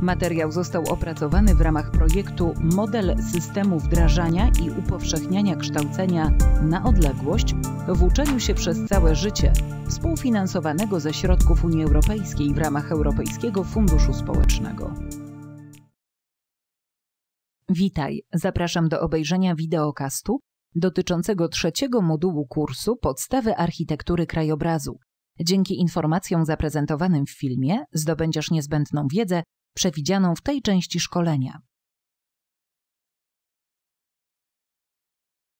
Materiał został opracowany w ramach projektu Model systemu wdrażania i upowszechniania kształcenia na odległość w uczeniu się przez całe życie, współfinansowanego ze środków Unii Europejskiej w ramach Europejskiego Funduszu Społecznego. Witaj, zapraszam do obejrzenia wideokastu dotyczącego trzeciego modułu kursu Podstawy architektury krajobrazu. Dzięki informacjom zaprezentowanym w filmie zdobędziesz niezbędną wiedzę przewidzianą w tej części szkolenia.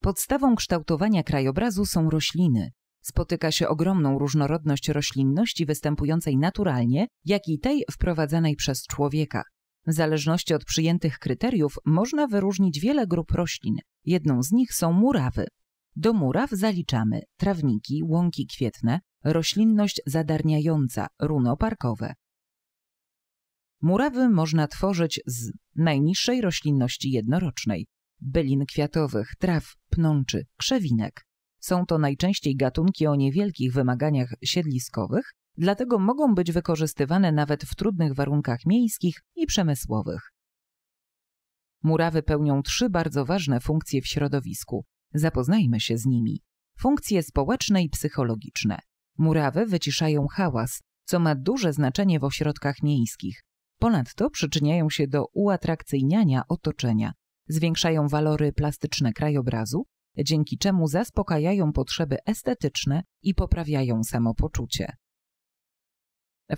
Podstawą kształtowania krajobrazu są rośliny. Spotyka się ogromną różnorodność roślinności występującej naturalnie, jak i tej wprowadzanej przez człowieka. W zależności od przyjętych kryteriów można wyróżnić wiele grup roślin. Jedną z nich są murawy. Do muraw zaliczamy trawniki, łąki kwietne, roślinność zadarniająca, runo parkowe, Murawy można tworzyć z najniższej roślinności jednorocznej, bylin kwiatowych, traw, pnączy, krzewinek. Są to najczęściej gatunki o niewielkich wymaganiach siedliskowych, dlatego mogą być wykorzystywane nawet w trudnych warunkach miejskich i przemysłowych. Murawy pełnią trzy bardzo ważne funkcje w środowisku. Zapoznajmy się z nimi. Funkcje społeczne i psychologiczne. Murawy wyciszają hałas, co ma duże znaczenie w ośrodkach miejskich. Ponadto przyczyniają się do uatrakcyjniania otoczenia, zwiększają walory plastyczne krajobrazu, dzięki czemu zaspokajają potrzeby estetyczne i poprawiają samopoczucie.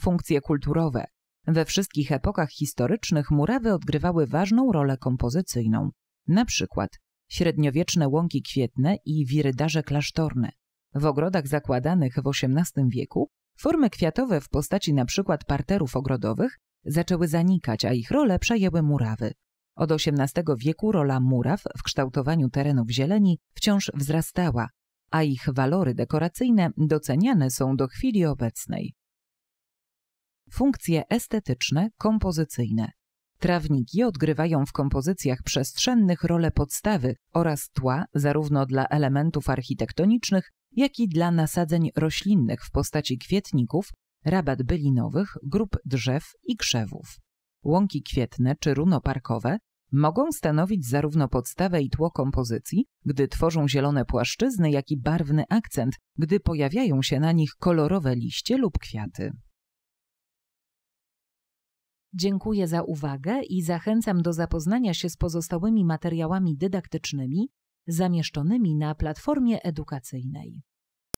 Funkcje kulturowe. We wszystkich epokach historycznych murawy odgrywały ważną rolę kompozycyjną, na przykład średniowieczne łąki kwietne i wirydarze klasztorne. W ogrodach zakładanych w XVIII wieku formy kwiatowe w postaci np. parterów ogrodowych zaczęły zanikać, a ich rolę przejęły murawy. Od XVIII wieku rola muraw w kształtowaniu terenów zieleni wciąż wzrastała, a ich walory dekoracyjne doceniane są do chwili obecnej. Funkcje estetyczne, kompozycyjne. Trawniki odgrywają w kompozycjach przestrzennych rolę podstawy oraz tła zarówno dla elementów architektonicznych, jak i dla nasadzeń roślinnych w postaci kwietników, rabat bylinowych, grup drzew i krzewów. Łąki kwietne czy runoparkowe mogą stanowić zarówno podstawę i tło kompozycji, gdy tworzą zielone płaszczyzny, jak i barwny akcent, gdy pojawiają się na nich kolorowe liście lub kwiaty. Dziękuję za uwagę i zachęcam do zapoznania się z pozostałymi materiałami dydaktycznymi zamieszczonymi na platformie edukacyjnej.